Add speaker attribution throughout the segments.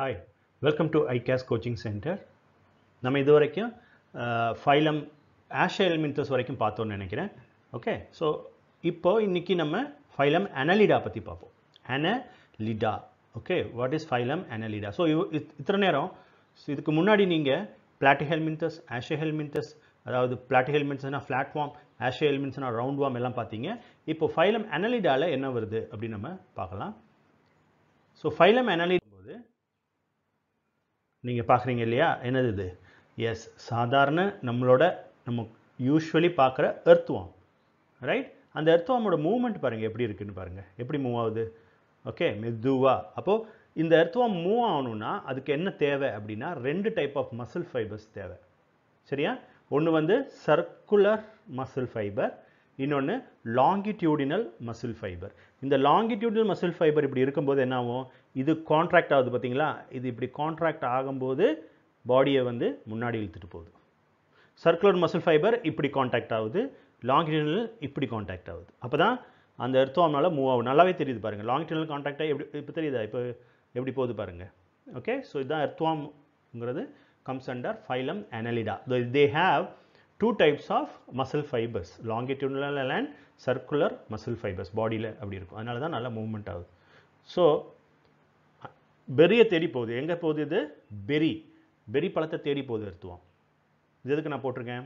Speaker 1: Hi welcome to ஐகேஸ் coaching centre நம்ம இது வரைக்கும் ஃபைலம் ஆஷ வரைக்கும் பார்த்தோன்னு நினைக்கிறேன் ஓகே ஸோ இப்போ இன்றைக்கி நம்ம ஃபைலம் அனலிடா பற்றி பார்ப்போம் Annelida okay what is phylum Annelida so இத்தனை நேரம் இதுக்கு முன்னாடி நீங்கள் பிளாட்டி ஹெல்மின்டஸ் ஆஷே ஹெல்மின்டஸ் அதாவது பிளாட்டி ஹெல்மின்ட்ஸ்னால் ஃப்ளாட்ஃபார்ம் ஆஷே ஹெல்மின்ட்ஸ்னால் ரவுண்ட் வார்ம் எல்லாம் பார்த்தீங்க இப்போ ஃபைலம் அனலிடாவில் என்ன வருது அப்படின்னு நம்ம பார்க்கலாம் ஸோ ஃபைலம் அனலிடா நீங்கள் பார்க்குறீங்க இல்லையா என்னது இது எஸ் சாதாரண நம்மளோட நம்ம யூஸ்வலி பார்க்குற எர்த்வாம் ரைட் அந்த எர்த்வாமோட மூவ்மெண்ட் பாருங்கள் எப்படி இருக்குதுன்னு பாருங்கள் எப்படி மூவ் ஆகுது ஓகே மெதுவா அப்போது இந்த எர்த்வாம் மூவ் ஆகணும்னா அதுக்கு என்ன தேவை அப்படின்னா ரெண்டு டைப் ஆஃப் மசில் ஃபைபர்ஸ் தேவை சரியா ஒன்று வந்து சர்க்குலர் மசில் ஃபைபர் இன்னொன்று லாங்கிடியூடினல் மசில் ஃபைபர் இந்த லாங்கிடியூடினல் மசில் ஃபைபர் இப்படி இருக்கும்போது என்ன ஆகும் இது கான்ட்ராக்ட் ஆகுது பார்த்தீங்களா இது இப்படி கான்ட்ராக்ட் ஆகும்போது பாடியை வந்து முன்னாடி இழுத்துட்டு போகுது சர்க்குலர் மசில் ஃபைபர் இப்படி கான்டாக்ட் ஆகுது லாங்கிடியூடினல் இப்படி கான்டாக்ட் ஆகுது அப்போ தான் அந்த அர்த்தம்னால மூவ் ஆகும் நல்லாவே தெரியுது பாருங்கள் லாங்கிடியூடினல் கான்டாக்ட் ஆகி எப்படி இப்போ தெரியுதா இப்போ எப்படி போகுது பாருங்கள் ஓகே ஸோ இதுதான் அர்த்துவாம்ங்கிறது comes under phylum Annelida they have two types of muscle fibres longitudinal and circular muscle fibres பாடியில் அப்படி இருக்கும் அதனால தான் நல்லா மூவ்மெண்ட் ஆகுது ஸோ பெரிய தேடி போகுது எங்கே போகுது இது பெரி பெரி பழத்தை தேடி போகுது எர்த்துவாம் இது எதுக்கு நான் போட்டிருக்கேன்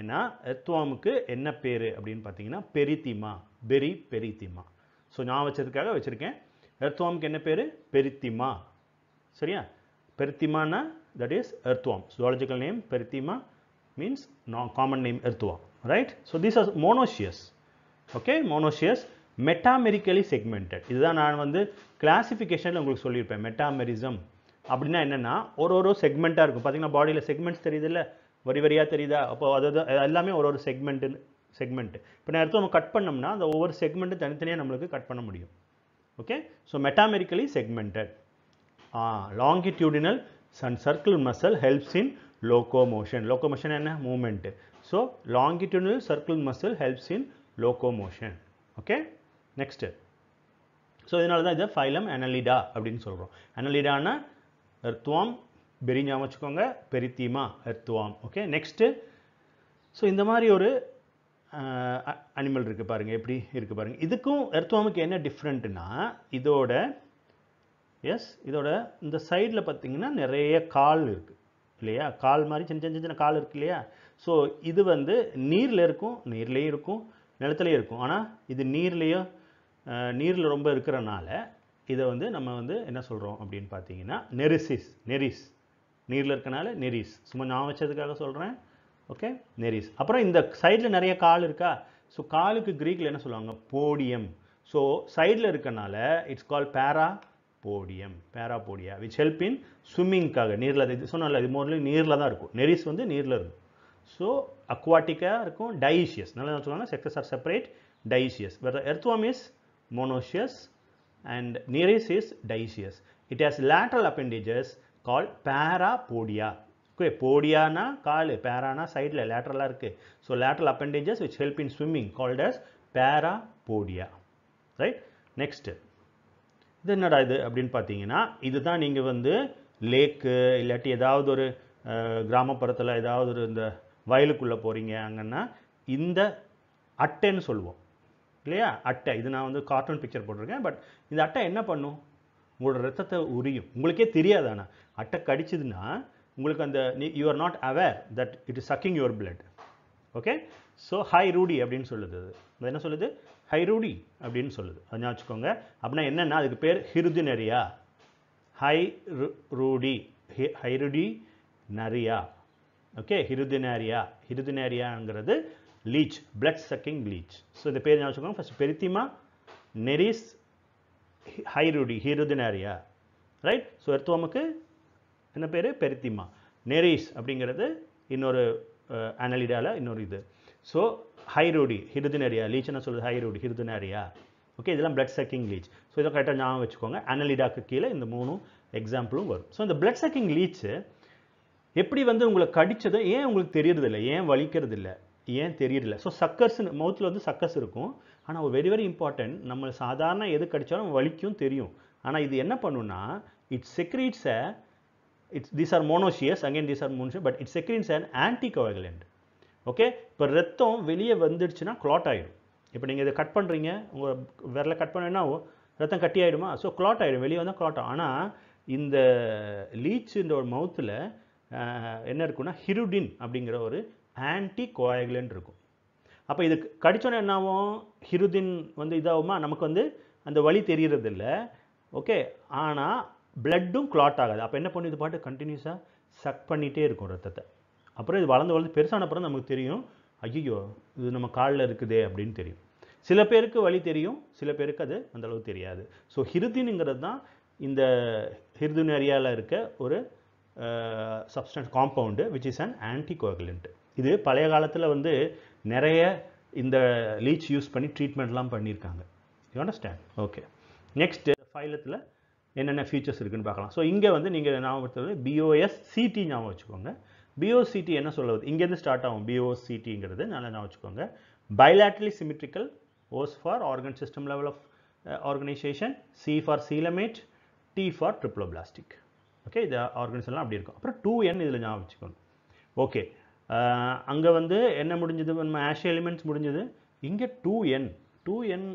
Speaker 1: ஏன்னா எர்த்துவாமுக்கு என்ன பேர் அப்படின்னு பார்த்தீங்கன்னா பெரித்திமா பெரி பெரித்திமா ஸோ நான் வச்சதுக்காக வச்சுருக்கேன் எர்த்துவாமுக்கு என்ன பேர் பெரித்திமா சரியா பெரித்திமானா that is earthworm zoological name Pheretima means non common name Erthua, right? So, these are monoecious, okay, monoecious metamerically segmented இதுதான் நான் வந்து கிளாசிஃபிகேஷனில் உங்களுக்கு சொல்லியிருப்பேன் மெட்டாமெரிசம் அப்படின்னா என்னென்னா ஒரு ஒரு செக்மெண்ட்டாக இருக்கும் பார்த்தீங்கன்னா பாடியில் செக்மெண்ட்ஸ் இல்லை வரி வரியாக தெரியுதா அப்போ அதாவது எல்லாமே ஒரு ஒரு செக்மெண்ட்டு செக்மெண்ட் இப்போ நான் எடுத்து நம்ம கட் பண்ணோம்னா அந்த ஒவ்வொரு செக்மெண்ட்டும் தனித்தனியாக நம்மளுக்கு கட் பண்ண முடியும் okay so metamerically segmented longitudinal சன் circle muscle helps in locomotion. Locomotion and movement. So, longitudinal circular muscle helps in locomotion. Okay next so இதனால தான் இதை ஃபைலம் அனலிடா அப்படின்னு சொல்கிறோம் அனலிடானா எர்த்துவாம் பெரி வச்சுக்கோங்க Pheretima earthworm okay next so இந்த மாதிரி ஒரு அனிமல் இருக்குது பாருங்கள் எப்படி இருக்குது பாருங்கள் இதுக்கும் எர்த்துவாமுக்கு என்ன டிஃப்ரெண்ட்டுனா இதோட எஸ் இதோட இந்த சைடில் பார்த்தீங்கன்னா நிறைய கால் இருக்குது இல்லையா கால் மாதிரி சின்ன சின்ன சின்ன கால் இருக்கு இல்லையா ஸோ இது வந்து நீரில் இருக்கும் நீர்லேயும் இருக்கும் நிலத்துலையும் இருக்கும் ஆனால் இது நீர்லேயும் நீரில் ரொம்ப இருக்கிறனால இதை வந்து நம்ம வந்து என்ன சொல்கிறோம் அப்படின்னு பார்த்தீங்கன்னா நெரிசிஸ் நெரிஸ் நீரில் இருக்கனால நெரிஸ் சும்மா நான் வச்சதுக்காக சொல்கிறேன் ஓகே நெரிஸ் அப்புறம் இந்த சைடில் நிறைய கால் இருக்கா ஸோ காலுக்கு க்ரீக்கில் என்ன சொல்லுவாங்க போடியம் ஸோ சைடில் இருக்கனால it's called parapodium parapodia which help in ஸ்விம்மிங்க்காக நீரில் இது சொன்னால இது மோர்லி நீரில் தான் இருக்கும் நெரிஸ் வந்து நீரில் இருக்கும் ஸோ அக்வாட்டிக்காக இருக்கும் டைஷியஸ் நல்லா சொல்லுவாங்க sexes are separate dioecious where earthworm is monoecious and Nereis is dioecious it has lateral appendages called parapodia okay போடியானா கால் பேரானா சைடில் லேட்ரலாக இருக்குது so lateral appendages which help in swimming called as parapodia right next இது என்னடா இது அப்படின்னு பார்த்தீங்கன்னா இதுதான் நீங்கள் வந்து லேக்கு இல்லாட்டி ஏதாவது ஒரு கிராமப்புறத்தில் ஏதாவது ஒரு இந்த வயலுக்குள்ளே போகிறீங்க அங்கன்னா இந்த அட்டைன்னு சொல்லுவோம் இல்லையா அட்டை இது நான் வந்து கார்ட்டூன் பிக்சர் போட்டிருக்கேன் பட் இந்த அட்டை என்ன பண்ணும் உங்களோட ரத்தத்தை உரியும் உங்களுக்கே தெரியாது ஆனால் அட்டை கடிச்சதுன்னா உங்களுக்கு அந்த you are not aware that it is sucking your blood okay so ஹை ரூடி அப்படின்னு சொல்லுது அது என்ன சொல்லுது ஹைரூடி அப்படின்னு சொல்லுது அது ஞாபகம் அப்படின்னா என்னென்னா அதுக்கு பேர் ஹிருதி நரியா ஹை ரூடி ஹைருடி நரியா ஓகே ஹிருதி ஹிருதினேரியாங்கிறது leech blood sucking leech so இந்த பேர் ஞாபகம் ஃபஸ்ட் பெரித்திமா நெரிஸ் ஹைருடி ஹிருதினேரியா ரைட் ஸோ எர்த்துவமுக்கு என்ன பேர் பெருத்திமா நெரிஸ் அப்படிங்கிறது இன்னொரு அனலிடாவில் இன்னொரு இது ஸோ ஹைரோடி லீச் என்ன சொல்லுது ஹைரோடி ஹிருதினரியா ஓகே இதெல்லாம் பிளட் சக்கிங் லீச் ஸோ இதை கரெக்டாக ஞாபகம் வச்சுக்கோங்க அனலிடாக்கு கீழே இந்த மூணு எக்ஸாம்பிளும் வரும் ஸோ இந்த பிளட் சக்கிங் லீச்சு எப்படி வந்து உங்களை கடிச்சதோ ஏன் உங்களுக்கு தெரியறதில்ல ஏன் வலிக்கிறது இல்லை ஏன் தெரியறதில்ல ஸோ சக்கர்ஸ்னு மவுத்தில் வந்து சக்கர்ஸ் இருக்கும் ஆனால் வெரி வெரி இம்பார்ட்டன்ட் நம்ம சாதாரண எது கடித்தாலும் வலிக்கும் தெரியும் ஆனால் இது என்ன பண்ணுன்னா it's secretes it's these are monoecious again these are monoecious but it's secretes and anticoagulant okay இப்போ ரத்தம் வெளியே வந்துடுச்சுன்னா க்ளாட் ஆகிடும் இப்போ நீங்கள் இதை கட் பண்ணுறீங்க உங்கள் விரல கட் பண்ணேன்னா ரத்தம் கட்டி ஆகிடுமா ஸோ க்ளாட் ஆகிடும் வெளியே வந்தால் க்ளாட் ஆகும் ஆனால் இந்த லீச்சுன்ற ஒரு மவுத்தில் என்ன இருக்குன்னா ஹிருடின் அப்படிங்கிற ஒரு ஆன்டி கோயகுலன் இருக்கும் அப்போ இது கடித்தோன்னே என்னாவும் ஹிருதின் வந்து இதாகுமா நமக்கு வந்து அந்த வழி தெரிகிறதில்ல ஓகே ஆனால் பிளட்டும் க்ளாட் ஆகாது அப்போ என்ன இது பாட்டு கண்டினியூஸாக சக் பண்ணிகிட்டே இருக்கும் ரத்தத்தை அப்புறம் இது வளர்ந்து வளர்ந்து பெருசான அப்புறம் நமக்கு தெரியும் ஐயோ இது நம்ம காலில் இருக்குதே அப்படின்னு தெரியும் சில பேருக்கு வழி தெரியும் சில பேருக்கு அது அந்தளவு தெரியாது ஸோ ஹிருதினுங்கிறது தான் இந்த ஏரியாவில் இருக்க ஒரு substance compound which is and anticoagulant இது பழைய காலத்தில் வந்து நிறைய இந்த லீச் யூஸ் பண்ணி ட்ரீட்மெண்ட்லாம் பண்ணியிருக்காங்க யூ அண்டர்ஸ்டாண்ட் ஓகே நெக்ஸ்ட் ஃபைலத்தில் என்னென்ன ஃபீச்சர்ஸ் இருக்குதுன்னு பார்க்கலாம் ஸோ இங்கே வந்து நீங்கள் ஞாபகப்படுத்துறது பிஓஎஸ் சிடி ஞாபகம் வச்சுக்கோங்க பிஓசிடி என்ன சொல்லுவது இங்கேருந்து ஸ்டார்ட் ஆகும் பிஓசிடிங்கிறது நல்லா நான் வச்சுக்கோங்க bilaterally symmetrical O's for organ system level of organisation C for coelomate T for triploblastic okay இது ஆர்கன்ஸ் அப்படி இருக்கும் அப்புறம் டூ என் இதில் ஞாபகம் வச்சுக்கணும் ஓகே uh, அங்கே வந்து என்ன முடிஞ்சது நம்ம ஆஷிய எலிமெண்ட்ஸ் முடிஞ்சது இங்கே டூ என் டூ என்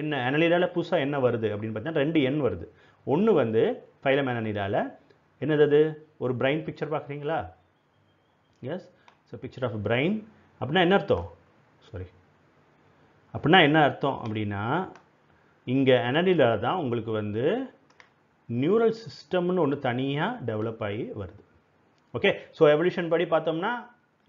Speaker 1: என்ன அனலிடாவில் புதுசாக என்ன வருது அப்படின்னு பார்த்தீங்கன்னா ரெண்டு எண் வருது ஒன்று வந்து ஃபைலம் அனலிடாவில் என்னது ஒரு பிரெயின் பிக்சர் பார்க்குறீங்களா yes so picture of brain அப்படின்னா என்ன அர்த்தம் சாரி அப்படின்னா என்ன அர்த்தம் அப்படின்னா இங்கே எனடியில் தான் உங்களுக்கு வந்து நியூரல் சிஸ்டம்னு ஒன்று தனியாக டெவலப் ஆகி வருது ஓகே ஸோ எவல்யூஷன் படி பார்த்தோம்னா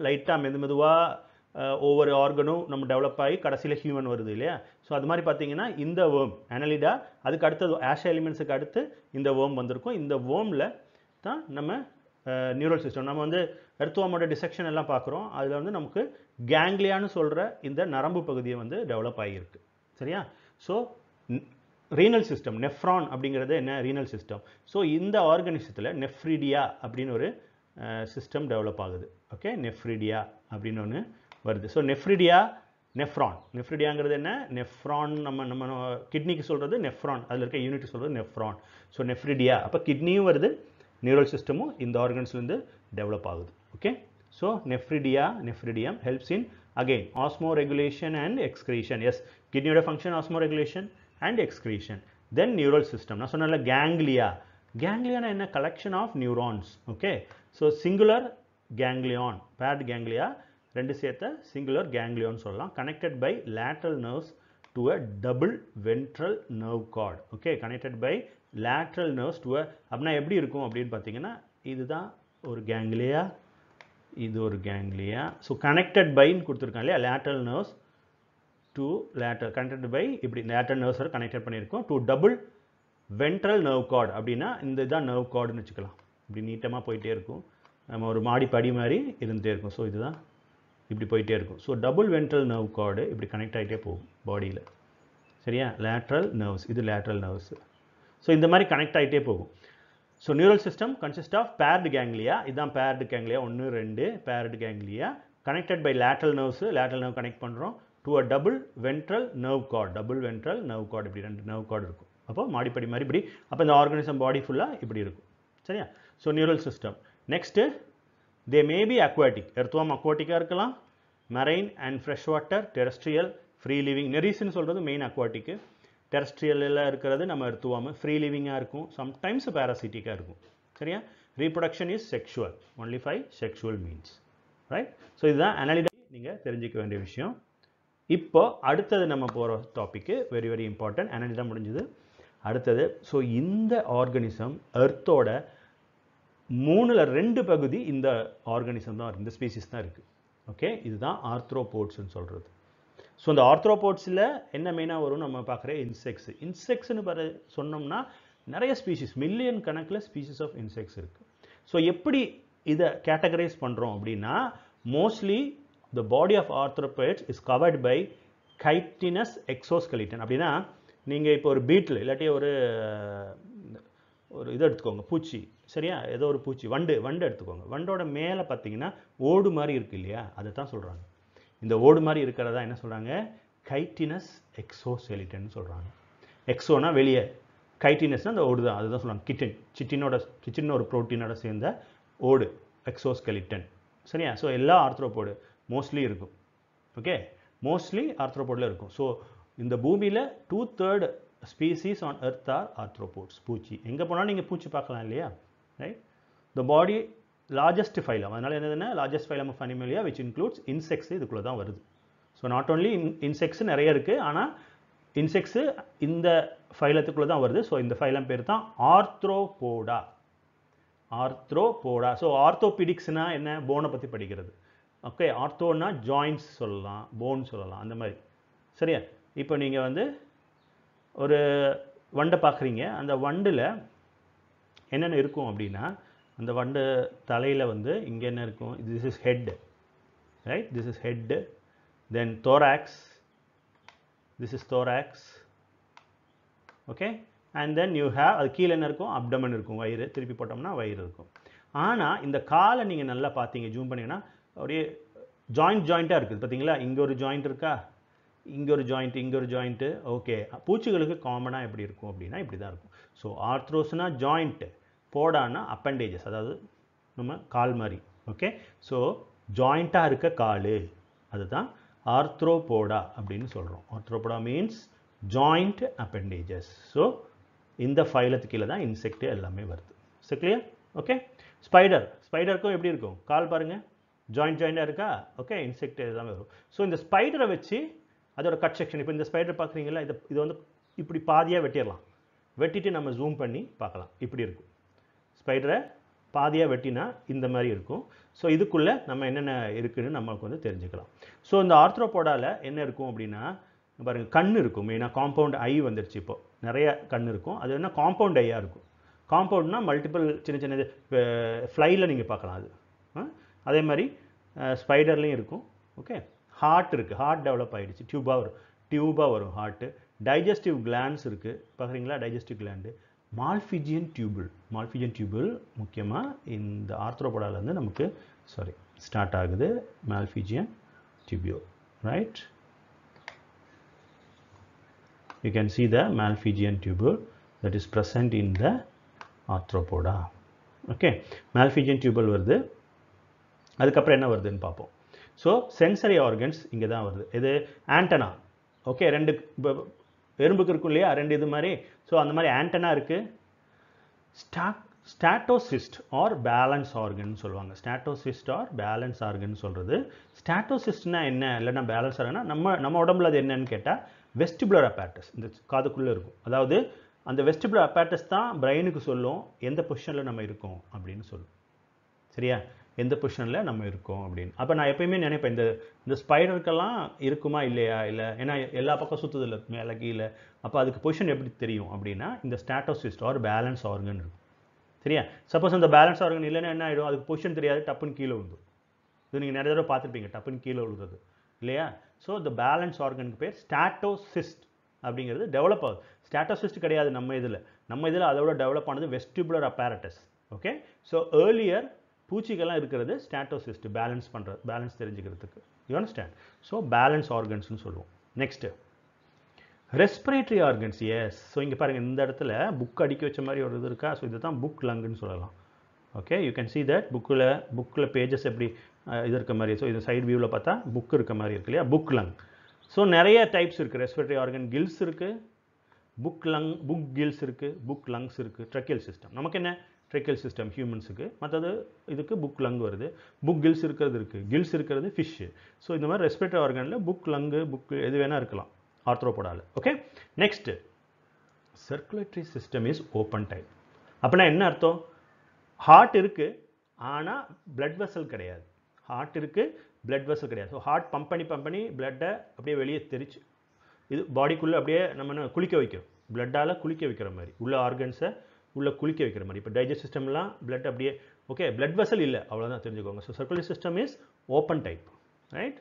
Speaker 1: லைட்டாக மெது மெதுவாக ஒவ்வொரு ஆர்கனும் நம்ம டெவலப் ஆகி கடைசியில் ஹியூமன் வருது இல்லையா ஸோ அது மாதிரி பார்த்தீங்கன்னா இந்த ஓம் அனலிடா அதுக்கு அடுத்தது ஆஷ எலிமெண்ட்ஸுக்கு அடுத்து இந்த ஓம் வந்திருக்கும் இந்த ஓமில் தான் நம்ம நியூரல் சிஸ்டம் நம்ம வந்து எர்த்துவாமோட டிசெக்ஷன் எல்லாம் பார்க்குறோம் அதில் வந்து நமக்கு கேங்லியான்னு சொல்கிற இந்த நரம்பு பகுதியை வந்து டெவலப் ஆகியிருக்கு சரியா ஸோ ரீனல் சிஸ்டம் நெஃப்ரான் அப்படிங்கிறது என்ன ரீனல் சிஸ்டம் ஸோ இந்த ஆர்கனிசத்தில் நெஃப்ரிடியா அப்படின்னு ஒரு சிஸ்டம் டெவலப் ஆகுது ஓகே நெஃப்ரிடியா அப்படின்னு ஒன்று வருது ஸோ நெஃப்ரிடியா நெஃப்ரான் நெஃப்ரிடியாங்கிறது என்ன நெஃப்ரான் நம்ம நம்ம கிட்னிக்கு சொல்கிறது நெஃப்ரான் அதில் இருக்க யூனிட் சொல்கிறது நெஃப்ரான் ஸோ நெஃப்ரிடியா அப்போ கிட்னியும் வருது நியூரல் சிஸ்டமும் இந்த ஆர்கன்ஸ்லேருந்து டெவலப் ஆகுது okay so nephridia nephridium helps in again osmoregulation and excretion yes கிட்னியோட function osmoregulation and excretion then neural system நான் சொன்னல கேங்க்லியா கேங்க்லியானா என்ன collection of neurons okay so singular ganglion paired ganglia ரெண்டு சேர்த்த singular ganglion சொல்லலாம் connected by lateral nerves to a double ventral nerve cord okay connected by lateral nerves to அப்படின்னா எப்படி இருக்கும் அப்படின்னு பார்த்தீங்கன்னா இதுதான் ஒரு கேங்லியா இது ஒரு கேங்லியா ஸோ கனெக்டட் பைன்னு கொடுத்துருக்காங்க இல்லையா lateral nerves to lateral connected by இப்படி லேட்டர் நர்வ்ஸ் வரை கனெக்டட் பண்ணியிருக்கோம் to double ventral nerve cord அப்படின்னா இந்த இதான் நர்வ் கார்டுன்னு வச்சுக்கலாம் இப்படி நீட்டமாக போயிட்டே இருக்கும் நம்ம ஒரு மாடி படி மாதிரி இருந்துகிட்டே இருக்கும் ஸோ இதுதான் இப்படி போயிட்டே இருக்கும் so double ventral nerve cord இப்படி கனெக்ட் ஆகிட்டே போகும் பாடியில் சரியா லேட்ரல் நர்வ்ஸ் இது லேட்ரல் நர்வ்ஸு ஸோ இந்த மாதிரி கனெக்ட் ஆகிட்டே போகும் so neural system consist of paired ganglia இதுதான் பேர்டு கேங்லியா ஒன்று ரெண்டு paired ganglia connected by lateral nerves lateral nerve connect பண்ணுறோம் to a double ventral nerve cord double ventral nerve cord இப்படி ரெண்டு நர்வ் கார்டு இருக்கும் அப்போ மாடிப்படி மாதிரி இப்படி அப்போ இந்த ஆர்கனிசம் பாடி ஃபுல்லாக இப்படி இருக்கும் சரியா so neural system next they may be aquatic எடுத்துவோம் அக்வாட்டிக்காக இருக்கலாம் marine and fresh water terrestrial free living நெரிசுன்னு சொல்கிறது மெயின் அக்வாட்டிக்கு டெரஸ்ட்ரியல்லாம் இருக்கிறது நம்ம எடுத்துவாமல் ஃப்ரீ லிவிங்காக இருக்கும் சம்டைம்ஸ் பேராசிட்டிக்காக இருக்கும் சரியா reproduction is sexual only five sexual means right so இதுதான் அனாலிட்டிக் நீங்கள் தெரிஞ்சிக்க வேண்டிய விஷயம் இப்போ அடுத்தது நம்ம போகிற டாப்பிக்கு வெரி வெரி இம்பார்ட்டன்ட் அனாலிட்டி தான் முடிஞ்சது அடுத்தது ஸோ இந்த ஆர்கனிசம் எர்த்தோட மூணில் ரெண்டு பகுதி இந்த ஆர்கனிசம் தான் இந்த ஸ்பீசிஸ் தான் இருக்குது ஓகே இதுதான் ஆர்த்ரோபோட்ஸ்னு சொல்கிறது ஸோ இந்த ஆர்த்ரோபோட்ஸில் என்ன மெயினாக வரும் நம்ம பார்க்குற இன்செக்ட்ஸ் இன்செக்ட்ஸ்னு பாரு சொன்னோம்னா நிறைய ஸ்பீஷிஸ் மில்லியன் கணக்கில் ஸ்பீஷிஸ் ஆஃப் இன்செக்ட்ஸ் இருக்குது ஸோ எப்படி இதை கேட்டகரைஸ் பண்ணுறோம் அப்படின்னா mostly the body of arthropods is covered by chitinous exoskeleton அப்படின்னா நீங்கள் இப்போ ஒரு பீட்டில் இல்லாட்டி ஒரு ஒரு இதை எடுத்துக்கோங்க பூச்சி சரியா ஏதோ ஒரு பூச்சி வண்டு வண்டு எடுத்துக்கோங்க வண்டோட மேலே பார்த்தீங்கன்னா ஓடு மாதிரி இருக்குது இல்லையா அதை தான் சொல்கிறாங்க இந்த ஓடு மாதிரி இருக்கிறதா என்ன சொல்கிறாங்க கைட்டினஸ் எக்ஸோசெலிட்டன்னு சொல்கிறாங்க எக்ஸோனா வெளியே கைட்டினஸ்னால் அந்த ஓடு தான் அதுதான் சொல்லுவாங்க கிட்டன் சிட்டினோட சிட்டின் ஒரு ப்ரோட்டீனோட சேர்ந்த ஓடு எக்ஸோஸ்கெலிட்டன் சரியா ஸோ எல்லா ஆர்த்ரோபோடு மோஸ்ட்லி இருக்கும் ஓகே மோஸ்ட்லி ஆர்த்ரோபோடில் இருக்கும் ஸோ இந்த பூமியில் two third species on earth are arthropods பூச்சி எங்கே போனாலும் நீங்கள் பூச்சி பார்க்கலாம் இல்லையா right the body largest phylum அதனால் என்னதுன்னா largest phylum of Animalia which includes insects இதுக்குள்ளே தான் வருது so not only in insects நிறைய இருக்குது ஆனால் இன்செக்ட்ஸு இந்த ஃபைலத்துக்குள்ளே தான் வருது ஸோ இந்த ஃபைலம் பேர் தான் ஆர்த்ரோபோடா ஆர்த்ரோபோடா ஸோ ஆர்த்தோபிடிக்ஸ்னால் என்ன போனை பற்றி படிக்கிறது ஓகே ஆர்த்தோனா ஜாயின்ஸ் சொல்லலாம் போன் சொல்லலாம் அந்த மாதிரி சரியா இப்போ நீங்கள் வந்து ஒரு வண்டை பார்க்குறீங்க அந்த வண்டில் என்னென்ன இருக்கும் அப்படின்னா அந்த வண்டு தலையில் வந்து இங்கே என்ன இருக்கும் this is head right this is head then thorax this is thorax okay and then you have அது கீழே என்ன இருக்கும் அப்டமன் இருக்கும் வயிறு திருப்பி போட்டோம்னா வயிறு இருக்கும் ஆனால் இந்த காலை நீங்கள் நல்லா பார்த்தீங்க ஜூம் பண்ணிங்கன்னா அப்படியே ஜாயிண்ட் ஜாயிண்ட்டாக இருக்குது பார்த்தீங்களா இங்கே ஒரு ஜாயிண்ட் இருக்கா இங்கே ஒரு ஜாயிண்ட் இங்கே ஒரு ஜாயிண்ட்டு ஓகே பூச்சிகளுக்கு காமனாக எப்படி இருக்கும் அப்படின்னா இப்படி தான் இருக்கும் ஸோ ஆர்த்ரோஸ்னால் ஜாயிண்ட்டு போடான்னா அப்பண்டேஜஸ் அதாவது நம்ம கால் மாதிரி ஓகே ஸோ ஜாயிண்ட்டாக இருக்க கால் அதுதான் ஆர்த்ரோபோடா அப்படின்னு சொல்கிறோம் Arthropoda means joint appendages so இந்த ஃபைலத்து கீழே தான் இன்செக்ட் எல்லாமே வருது ஸோ கிளியர் ஓகே ஸ்பைடர் ஸ்பைடருக்கும் எப்படி இருக்கும் கால் பாருங்கள் ஜாயிண்ட் ஜாயிண்ட்டாக இருக்கா ஓகே இன்செக்ட் எல்லாமே வரும் ஸோ இந்த ஸ்பைடரை வச்சு அதோட கட் செக்ஷன் இப்போ இந்த ஸ்பைடர் பார்க்குறீங்களா இதை இது வந்து இப்படி பாதியாக வெட்டிடலாம் வெட்டிட்டு நம்ம ஜூம் பண்ணி பார்க்கலாம் இப்படி இருக்கும் ஸ்பைடரை பாதியாக வெட்டினா இந்த மாதிரி இருக்கும் ஸோ இதுக்குள்ளே நம்ம என்னென்ன இருக்குதுன்னு நம்மளுக்கு வந்து தெரிஞ்சுக்கலாம் ஸோ இந்த ஆர்த்ரோபோடாவில் என்ன இருக்கும் அப்படின்னா பாருங்கள் கண் இருக்கும் மெயினாக காம்பவுண்ட் ஐ வந்துருச்சு இப்போது நிறைய கண் இருக்கும் அது என்ன காம்பவுண்ட் ஐயாக இருக்கும் காம்பவுண்ட்னால் மல்டிபிள் சின்ன சின்ன ஃப்ளையில் நீங்கள் பார்க்கலாம் அது அதே மாதிரி ஸ்பைடர்லேயும் இருக்கும் ஓகே ஹார்ட் இருக்குது ஹார்ட் டெவலப் ஆகிடுச்சு டியூபாக வரும் டியூபாக வரும் ஹார்ட்டு டைஜஸ்டிவ் கிளான்ஸ் இருக்குது பார்க்குறீங்களா digestive gland Malpighian tubule Malpighian tubule முக்கியமாக இந்த ஆர்த்ரோபடாலேருந்து நமக்கு சாரி ஸ்டார்ட் ஆகுது மால்பிஜியன் டியூபியோ right you can see the malphigian tubule that is present in the Arthropoda okay Malpighian tubule வருது அதுக்கப்புறம் என்ன வருதுன்னு பார்ப்போம் ஸோ சென்சரி ஆர்கன்ஸ் இங்கே தான் வருது இது ஆண்டனா ஓகே ரெண்டு எறும்புக்கு இருக்கும் இல்லையா ரெண்டு இது மாதிரி ஸோ அந்த மாதிரி ஆண்டனா இருக்குது ஸ்டாக் ஸ்டாட்டோசிஸ்ட் ஆர் பேலன்ஸ் ஆர்கன் சொல்லுவாங்க ஸ்டாட்டோசிஸ்ட் ஆர் பேலன்ஸ் ஆர்கன் சொல்கிறது ஸ்டாட்டோசிஸ்ட்னா என்ன இல்லைன்னா பேலன்ஸ் ஆர்கன்னா நம்ம நம்ம உடம்புல அது என்னன்னு கேட்டால் வெஸ்டிபுலர் அப்பாட்டஸ் இந்த காதுக்குள்ளே இருக்கும் அதாவது அந்த வெஸ்டிபுலர் அப்பாட்டஸ் தான் பிரெயினுக்கு சொல்லும் எந்த பொசிஷனில் நம்ம இருக்கோம் அப்படின்னு சொல்லும் சரியா எந்த பொசிஷனில் நம்ம இருக்கோம் அப்படின்னு அப்போ நான் எப்பயுமே நினைப்பேன் இந்த இந்த ஸ்பைடருக்கெல்லாம் இருக்குமா இல்லையா இல்லை ஏன்னா எல்லா பக்கம் சுற்றுதில்ல மேலே கீழே அப்போ அதுக்கு பொசிஷன் எப்படி தெரியும் அப்படின்னா இந்த ஸ்டாட்டோசிஸ்ட் ஆர் பேலன்ஸ் ஆர்கன் இருக்கும் சரியா சப்போஸ் அந்த பேலன்ஸ் ஆர்கன் இல்லைன்னா என்ன ஆகிடும் அதுக்கு பொசிஷன் தெரியாது டப்புன்னு கீழே விழுந்துடும் இது நீங்கள் நிறைய தடவை பார்த்துருப்பீங்க டப்புன்னு கீழே விழுகிறது இல்லையா ஸோ இந்த பேலன்ஸ் ஆர்கனுக்கு பேர் ஸ்டாட்டோசிஸ்ட் அப்படிங்கிறது டெவலப் ஆகுது ஸ்டாட்டோசிஸ்ட் கிடையாது நம்ம இதில் நம்ம இதில் அதோட டெவலப் ஆனது vestibular apparatus okay so earlier பூச்சிகள்லாம் இருக்கிறது ஸ்டாட்டோசிஸ்ட் பேலன்ஸ் பண்ணுற பேலன்ஸ் தெரிஞ்சுக்கிறதுக்கு யூ அண்டர்ஸ்டாண்ட் ஸோ பேலன்ஸ் ஆர்கன்ஸ்னு சொல்லுவோம் next respiratory organs yes so இங்கே பாருங்கள் இந்த இடத்துல புக் அடிக்க வச்ச மாதிரி ஒரு இது இருக்கா ஸோ இது தான் புக் லங்குன்னு சொல்லலாம் okay you can see that புக்கில் புக்கில் பேஜஸ் எப்படி இது இருக்க மாதிரி ஸோ இது சைடு வியூவில் பார்த்தா புக் இருக்க மாதிரி இருக்கு இல்லையா புக் லங் ஸோ நிறைய டைப்ஸ் இருக்குது ரெஸ்பிரேட்டரி ஆர்கன் கில்ஸ் இருக்குது புக் லங் புக் கில்ஸ் இருக்குது புக் லங்ஸ் இருக்குது ட்ரக்கில் சிஸ்டம் நமக்கு என்ன ட்ரெக்கல் சிஸ்டம் ஹியூமன்ஸுக்கு மற்றது இதுக்கு புக் லங் வருது புக் கில்ஸ் இருக்கிறது இருக்குது கில்ஸ் இருக்கிறது ஃபிஷ்ஷு ஸோ இந்த மாதிரி ரெஸ்பெக்ட் ஆர்கனில் புக் லங்கு புக் எது வேணால் இருக்கலாம் ஆர்த்ரோபோடாவில் okay next circulatory system is open type அப்படின்னா என்ன அர்த்தம் ஹார்ட் இருக்குது ஆனால் பிளட் வெசல் கிடையாது ஹார்ட் இருக்குது பிளட் வெசல் கிடையாது ஸோ ஹார்ட் பம்ப் பண்ணி பம்ப் பண்ணி பிளட்டை அப்படியே வெளியே தெரிச்சு இது பாடிக்குள்ளே அப்படியே நம்ம குளிக்க வைக்கிறோம் பிளட்டால் குளிக்க வைக்கிற மாதிரி உள்ள ஆர்கன்ஸை உள்ளே குளிக்க வைக்கிற மாதிரி இப்போ டைஜஸ்ட் சிஸ்டம்லாம் பிளட் அப்படியே ஓகே பிளட் வெசல் இல்லை அவ்வளோதான் தெரிஞ்சுக்கோங்க so circular system is open type right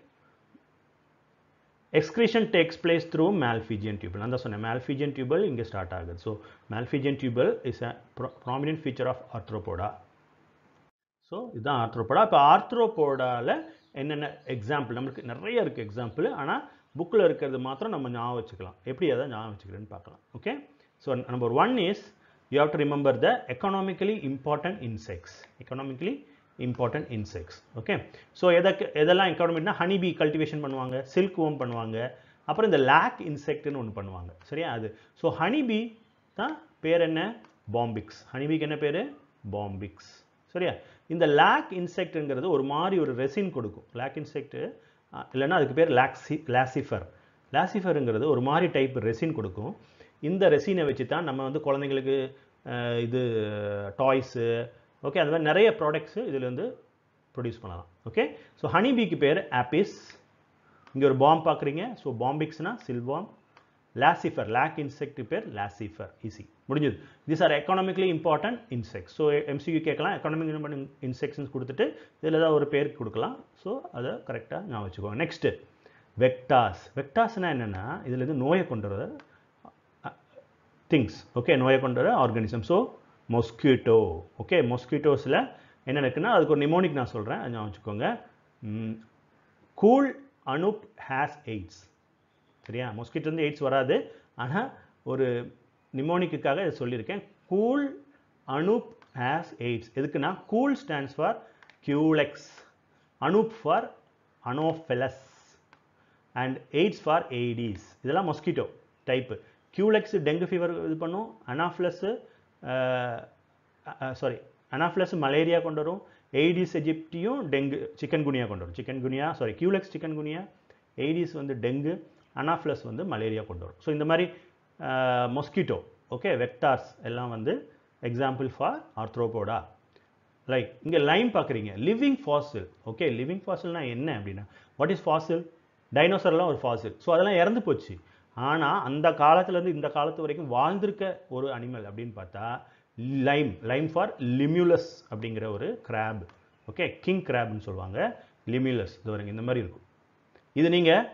Speaker 1: excretion takes place through malphigian tubule நான் தான் சொன்னேன் a டியூபல் இங்கே ஸ்டார்ட் ஆகுது so so tubule is a a pro prominent feature Arthropoda arthropoda so idan arthropoda என்னென்ன example நம்மளுக்கு நிறைய இருக்குது example ஆனால் புக்கில் இருக்கிறது மாத்திரம் நம்ம ஞாபகம் வச்சுக்கலாம் எப்படி அதை ஞாபகம் வச்சுக்கிறேன்னு பார்க்கலாம் okay so number one is you have to remember the economically important insects economically important insects okay so எதற்கு எதெல்லாம் எக்கானமினா ஹனிபி கல்டிவேஷன் பண்ணுவாங்க சில்க் ஓம் பண்ணுவாங்க அப்புறம் இந்த லேக் இன்செக்ட்னு ஒன்று பண்ணுவாங்க சரியா அது ஸோ ஹனிபி தான் பேர் என்ன பாம்பிக்ஸ் ஹனிபிக்கு என்ன பேர் பாம்பிக்ஸ் சரியா இந்த லேக் இன்செக்ட்ங்கிறது ஒரு மாதிரி ஒரு ரெசின் கொடுக்கும் லேக் இன்செக்ட் இல்லைன்னா அதுக்கு பேர் லாக்ஸி லாசிஃபர் லாசிஃபருங்கிறது ஒரு மாதிரி டைப் ரெசின் கொடுக்கும் இந்த ரெசினை வச்சு தான் நம்ம வந்து குழந்தைங்களுக்கு இது டாய்ஸு ஓகே அந்த மாதிரி நிறைய ப்ராடக்ட்ஸு இதில் வந்து ப்ரொடியூஸ் பண்ணலாம் ஓகே ஸோ ஹனி பீக்கு பேர் ஆப்பிஸ் இங்கே ஒரு பாம் பார்க்குறீங்க ஸோ பாம்பிக்ஸ்னா சில்வாம் லாசிஃபர் லேக் இன்செக்ட் பேர் லாசிஃபர் ஈஸி முடிஞ்சது this are economically important insects so MCQ கேட்கலாம் எக்கானமிக் இம்பார்ட்டன்ட் இன்செக்ட்ஸ்னு கொடுத்துட்டு இதில் ஏதாவது ஒரு பேர் கொடுக்கலாம் ஸோ அதை கரெக்டாக நான் வச்சுக்கோங்க நெக்ஸ்ட்டு வெக்டாஸ் வெக்டாஸ்னால் என்னென்னா இதில் இருந்து நோயை கொண்டு வர திங்ஸ் ஓகே நோயை கொண்டு வர ஆர்கானிசம் ஸோ மொஸ்கிட்டோ ஓகே மொஸ்கிட்டோஸில் என்ன இருக்குன்னா அதுக்கு ஒரு நிமோனிக் நான் சொல்கிறேன் நான் வச்சுக்கோங்க கூல் அனுப் ஹேஸ் எய்ட்ஸ் சரியா மொஸ்கிட்டோ வந்து எய்ட்ஸ் வராது ஆனால் ஒரு நிமோனிக்குக்காக இதை சொல்லியிருக்கேன் கூல் அனுப் ஹேஸ் எய்ட்ஸ் எதுக்குன்னா cool stands for Culex Anup for Anopheles and AIDS for Aedes இதெல்லாம் mosquito type Culex dengue fever இது பண்ணும் அனாஃப்ளஸ்ஸு சாரி அனாஃப்ளஸ் மலேரியா கொண்டு வரும் எய்டிஸ் எஜிப்டியும் டெங்கு சிக்கன் குனியா கொண்டு வரும் chicken குனியா sorry Culex chikungunya Aedes வந்து டெங்கு அனாஃப்ளஸ் வந்து மலேரியா கொண்டு வரும் ஸோ இந்த மாதிரி மொஸ்கிட்டோ ஓகே வெக்டார்ஸ் எல்லாம் வந்து எக்ஸாம்பிள் ஃபார் ஆர்த்ரோபோடா லைக் இங்கே லைம் பார்க்குறீங்க லிவிங் ஃபாசில் ஓகே லிவிங் ஃபாசில்னால் என்ன அப்படின்னா வாட் இஸ் ஃபாசில் டைனோசர்லாம் ஒரு ஃபாசில் ஸோ அதெல்லாம் இறந்து போச்சு ஆனால் அந்த காலத்துலேருந்து இந்த காலத்து வரைக்கும் வாழ்ந்திருக்க ஒரு அனிமல் அப்படின்னு பார்த்தா லைம் லைம் ஃபார் லிமியூலஸ் அப்படிங்கிற ஒரு கிராப் ஓகே கிங் கிராப்னு சொல்லுவாங்க லிமியூலஸ் இது வரைக்கும் இந்த மாதிரி இருக்கும் இது நீங்கள்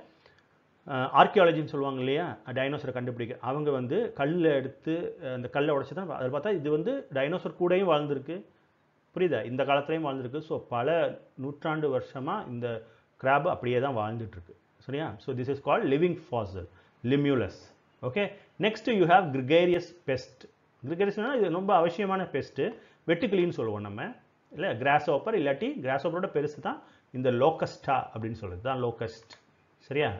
Speaker 1: ஆர்கியாலஜின்னு சொல்லுவாங்க இல்லையா டைனோசரை கண்டுபிடிக்க அவங்க வந்து கல் எடுத்து அந்த கல்லை உடச்சி தான் அதில் பார்த்தா இது வந்து டைனோசர் கூடயும் வாழ்ந்திருக்கு புரியுதா இந்த காலத்துலேயும் வாழ்ந்துருக்கு ஸோ பல நூற்றாண்டு வருஷமாக இந்த கிராப் அப்படியே தான் வாழ்ந்துட்டுருக்கு சரியா so this is called living fossil Limulus okay next you have gregarious pest கிரிகேரியஸ்னா இது ரொம்ப அவசியமான பெஸ்ட்டு வெட்டுக்கிளின்னு சொல்லுவோம் நம்ம இல்லை கிராஸ் ஓப்பர் இல்லாட்டி கிராஸ் ஓப்பரோட பெருசு தான் இந்த லோக்கஸ்டா அப்படின்னு சொல்கிறது தான் லோக்கஸ்ட் சரியா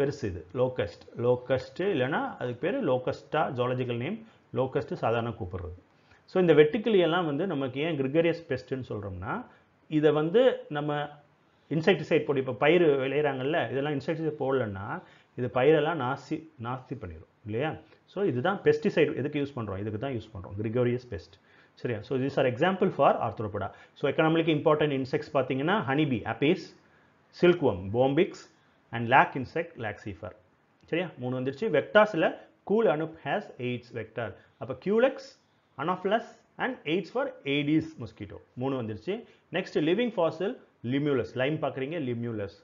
Speaker 1: பெருசு இது லோக்கஸ்ட் லோக்கஸ்ட்டு இல்லைன்னா அதுக்கு பேர் லோக்கஸ்டா ஜாலஜிக்கல் நேம் லோக்கஸ்ட்டு சாதாரண கூப்பிடுறது ஸோ இந்த வெட்டுக்கிளியெல்லாம் வந்து நமக்கு ஏன் கிரிகேரியஸ் பெஸ்ட்டுன்னு சொல்கிறோம்னா இதை வந்து நம்ம இன்செக்டிசைட் போட்டு இப்போ பயிர் விளையிறாங்கல்ல இதெல்லாம் இன்செக்டிசைட் போடலன்னா இது பயிரெல்லாம் நாசி நாஸ்தி பண்ணிடும் இல்லையா ஸோ இதுதான் பெஸ்டிசைடு எதுக்கு யூஸ் பண்ணுறோம் இதுக்கு தான் யூஸ் பண்ணுறோம் கிரிகோரியஸ் பெஸ்ட் சரியா so this are example for Arthropoda so economic important insects பார்த்தீங்கன்னா honeybee Apis silkworm Bombyx and lac insect Laccifer சரியா மூணு வந்துருச்சு வெக்டாஸில் cool Anup has AIDS vector அப்போ Culex Anopheles and AIDS for Aedes mosquito மூணு வந்துருச்சு next living fossil Limulus லைம் பார்க்குறீங்க Limulus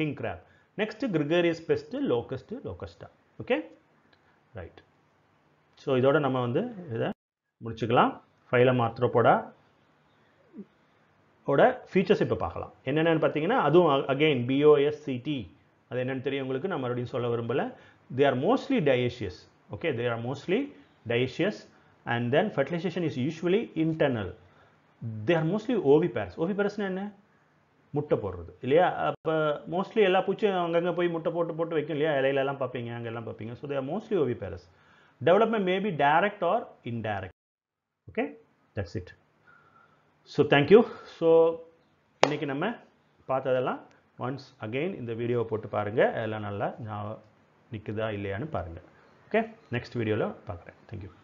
Speaker 1: king crab next gregarious pest locust Locusta okay right so இதோட நம்ம வந்து இதை முடிச்சுக்கலாம் ஃபைலம் ஆர்த்ரோபோடா ஓட ஃபீச்சர்ஸ் இப்போ பார்க்கலாம் என்னென்னு பார்த்தீங்கன்னா அதுவும் அகெயின் பிஓஎஸ்சிடி அது என்னென்னு தெரியும் உங்களுக்கு நம்ம மறுபடியும் சொல்ல விரும்பலை they are mostly dioecious okay they are mostly dioecious and then fertilisation is usually internal they are mostly ஓவி oviparous ஓவி பேரஸ்னா என்ன முட்டை போடுறது இல்லையா அப்போ மோஸ்ட்லி எல்லா பூச்சியும் அங்கங்கே போய் முட்டை போட்டு போட்டு வைக்கும் இல்லையா இலையிலலாம் பார்ப்பீங்க அங்கெல்லாம் பார்ப்பீங்க ஸோ தேர் மோஸ்ட்லி ஓவி பேரஸ் development maybe direct or indirect okay that's it so thank you so இன்றைக்கி நம்ம பார்த்ததெல்லாம் ஒன்ஸ் அகெயின் இந்த வீடியோவை போட்டு பாருங்கள் எல்லாம் நல்லா நான் நிற்குதா இல்லையான்னு பாருங்கள் ஓகே நெக்ஸ்ட் வீடியோவில் பார்க்குறேன் தேங்க்யூ